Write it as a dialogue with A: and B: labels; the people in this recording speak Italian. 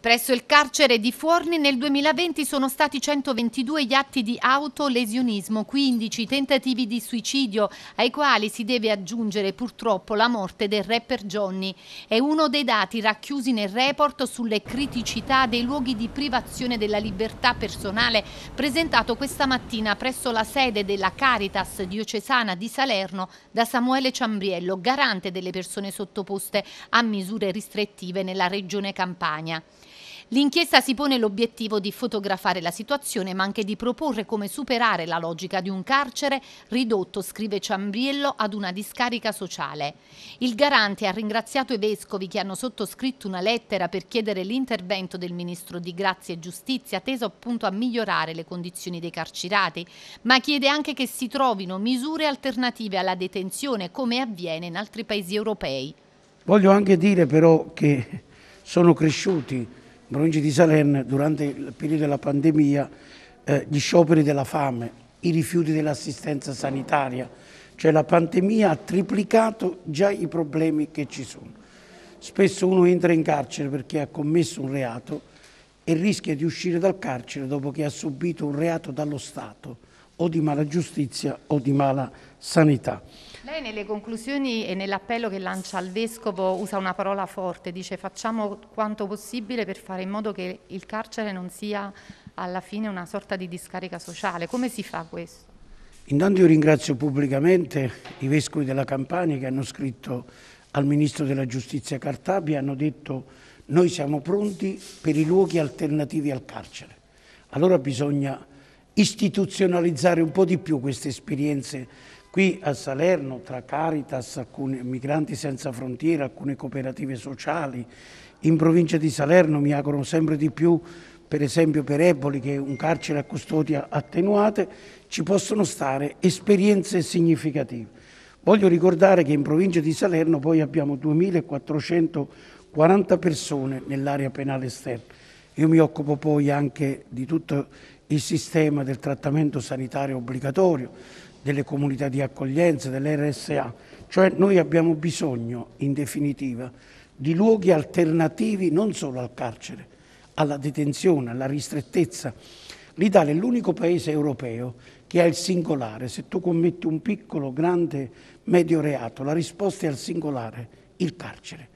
A: Presso il carcere di Forni nel 2020 sono stati 122 gli atti di autolesionismo, 15 tentativi di suicidio, ai quali si deve aggiungere purtroppo la morte del rapper Johnny. È uno dei dati racchiusi nel report sulle criticità dei luoghi di privazione della libertà personale presentato questa mattina presso la sede della Caritas diocesana di Salerno da Samuele Ciambriello, garante delle persone sottoposte a misure ristrettive nella regione Campania. L'inchiesta si pone l'obiettivo di fotografare la situazione ma anche di proporre come superare la logica di un carcere ridotto, scrive Ciambriello, ad una discarica sociale. Il garante ha ringraziato i vescovi che hanno sottoscritto una lettera per chiedere l'intervento del ministro di Grazia e Giustizia teso appunto a migliorare le condizioni dei carcerati, ma chiede anche che si trovino misure alternative alla detenzione come avviene in altri paesi europei.
B: Voglio anche dire però che sono cresciuti in provincia di Salerno, durante il periodo della pandemia, eh, gli scioperi della fame, i rifiuti dell'assistenza sanitaria, cioè la pandemia ha triplicato già i problemi che ci sono. Spesso uno entra in carcere perché ha commesso un reato e rischia di uscire dal carcere dopo che ha subito un reato dallo Stato o di mala giustizia o di mala sanità.
A: Lei nelle conclusioni e nell'appello che lancia al Vescovo usa una parola forte, dice facciamo quanto possibile per fare in modo che il carcere non sia alla fine una sorta di discarica sociale. Come si fa questo?
B: Intanto io ringrazio pubblicamente i Vescovi della Campania che hanno scritto al Ministro della Giustizia Cartabia, hanno detto noi siamo pronti per i luoghi alternativi al carcere. Allora bisogna istituzionalizzare un po' di più queste esperienze Qui a Salerno, tra Caritas, alcuni Migranti Senza Frontiere, alcune cooperative sociali, in provincia di Salerno mi auguro sempre di più, per esempio per Eboli, che è un carcere a custodia attenuate, ci possono stare esperienze significative. Voglio ricordare che in provincia di Salerno poi abbiamo 2.440 persone nell'area penale esterna. Io mi occupo poi anche di tutto il sistema del trattamento sanitario obbligatorio, delle comunità di accoglienza, dell'RSA. Cioè noi abbiamo bisogno, in definitiva, di luoghi alternativi non solo al carcere, alla detenzione, alla ristrettezza. L'Italia è l'unico paese europeo che ha il singolare. Se tu commetti un piccolo, grande, medio reato, la risposta è al singolare, il carcere.